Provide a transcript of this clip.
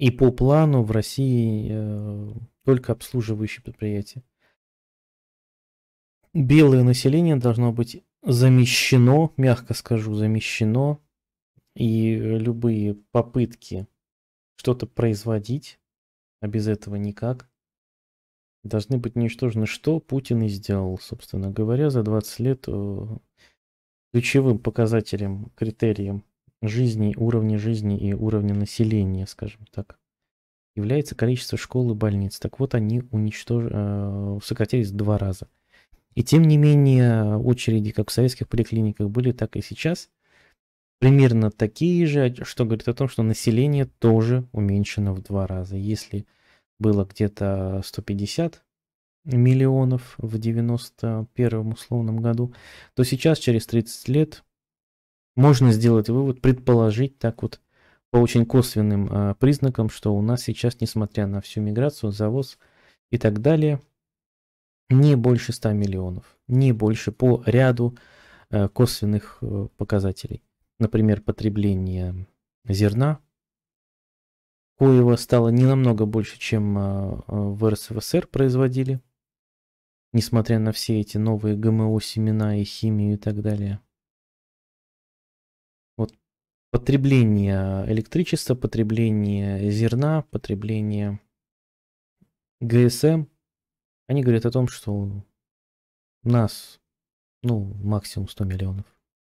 И по плану в России э, только обслуживающие предприятия. Белое население должно быть замещено, мягко скажу, замещено. И любые попытки что-то производить, а без этого никак, должны быть уничтожены, что Путин и сделал, собственно говоря, за 20 лет э, ключевым показателем, критерием жизни, уровня жизни и уровня населения, скажем так, является количество школ и больниц. Так вот, они уничтож... Э, сократились в два раза. И тем не менее, очереди как в советских поликлиниках были, так и сейчас примерно такие же, а, что говорит о том, что население тоже уменьшено в два раза. Если было где-то 150 миллионов в 91 условном году, то сейчас через 30 лет можно сделать вывод, предположить так вот по очень косвенным э, признакам, что у нас сейчас, несмотря на всю миграцию, завоз и так далее, не больше 100 миллионов, не больше по ряду э, косвенных э, показателей. Например, потребление зерна, коего стало не намного больше, чем э, в РСФСР производили, несмотря на все эти новые ГМО, семена и химию и так далее – потребление электричества, потребление зерна, потребление ГСМ, они говорят о том, что у нас ну, максимум 100 миллионов.